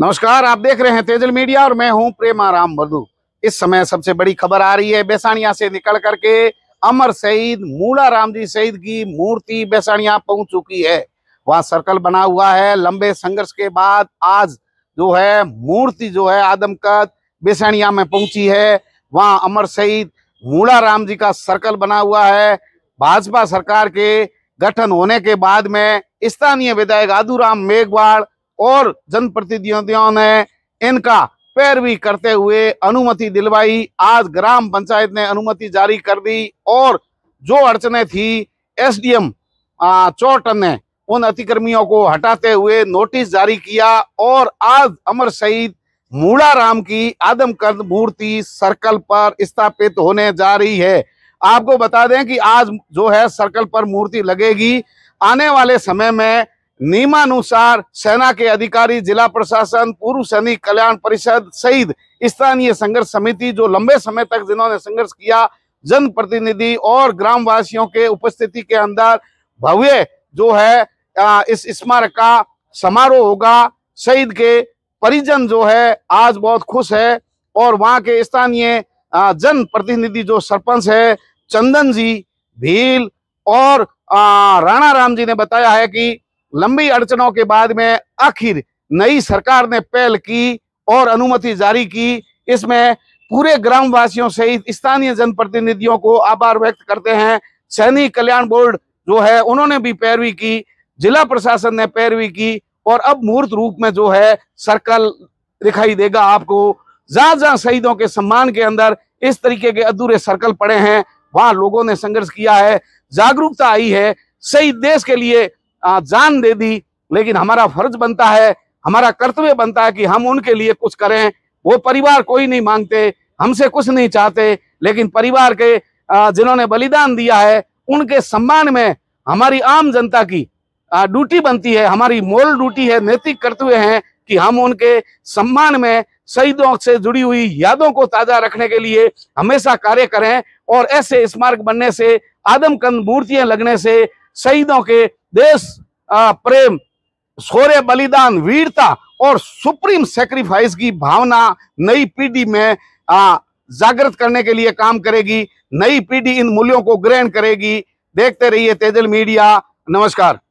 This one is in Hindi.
नमस्कार आप देख रहे हैं तेजल मीडिया और मैं हूं प्रेमाराम बधु इस समय सबसे बड़ी खबर आ रही है बेसानिया से निकल करके अमर शहीद मूला राम जी शहीद की मूर्ति बेसानिया पहुंच चुकी है वहां सर्कल बना हुआ है लंबे संघर्ष के बाद आज जो है मूर्ति जो है आदमकद बेसानिया में पहुंची है वहां अमर शहीद मूला राम जी का सर्कल बना हुआ है भाजपा सरकार के गठन होने के बाद में स्थानीय विधायक आदूराम मेघवाड़ और जनप्रतिनिधियों ने इनका पैरवी करते हुए अनुमति दिलवाई आज ग्राम पंचायत ने अनुमति जारी कर दी और जो अड़चने थी एसडीएम चौटन ने उन अतिक्रमियों को हटाते हुए नोटिस जारी किया और आज अमर शहीद मूड़ा राम की आदमकद मूर्ति सर्कल पर स्थापित होने जा रही है आपको बता दें कि आज जो है सर्कल पर मूर्ति लगेगी आने वाले समय में नियमानुसार सेना के अधिकारी जिला प्रशासन पूर्व सैनिक कल्याण परिषद सहित स्थानीय संघर्ष समिति जो लंबे समय तक जिन्होंने संघर्ष किया जन प्रतिनिधि और ग्रामवासियों के उपस्थिति के अंदर भव्य जो है इस स्मारक का समारोह होगा शहीद के परिजन जो है आज बहुत खुश है और वहाँ के स्थानीय जन प्रतिनिधि जो सरपंच है चंदन जी भील और राणा राम जी ने बताया है कि लंबी अड़चनों के बाद में आखिर नई सरकार ने पहल की और अनुमति जारी की इसमें पूरे ग्रामवासियों सहित स्थानीय जनप्रतिनिधियों को आभार व्यक्त करते हैं सैनिक कल्याण बोर्ड जो है उन्होंने भी पैरवी की जिला प्रशासन ने पैरवी की और अब मूर्त रूप में जो है सर्कल दिखाई देगा आपको जहां जहां शहीदों के सम्मान के अंदर इस तरीके के अधूरे सर्कल पड़े हैं वहां लोगों ने संघर्ष किया है जागरूकता आई है शहीद देश के लिए जान दे दी लेकिन हमारा फर्ज बनता है हमारा कर्तव्य बनता है कि हम उनके लिए कुछ करें वो परिवार कोई नहीं मांगते हमसे कुछ नहीं चाहते लेकिन परिवार के जिन्होंने बलिदान दिया है उनके सम्मान में हमारी आम जनता की ड्यूटी बनती है हमारी मोरल ड्यूटी है नैतिक कर्तव्य है कि हम उनके सम्मान में शहीदों से जुड़ी हुई यादों को ताजा रखने के लिए हमेशा कार्य करें और ऐसे स्मारक बनने से आदमकंद मूर्तियां लगने से शहीदों के देश प्रेम शौर्य बलिदान वीरता और सुप्रीम सेक्रीफाइस की भावना नई पीढ़ी में जागृत करने के लिए काम करेगी नई पीढ़ी इन मूल्यों को ग्रहण करेगी देखते रहिए तेजल मीडिया नमस्कार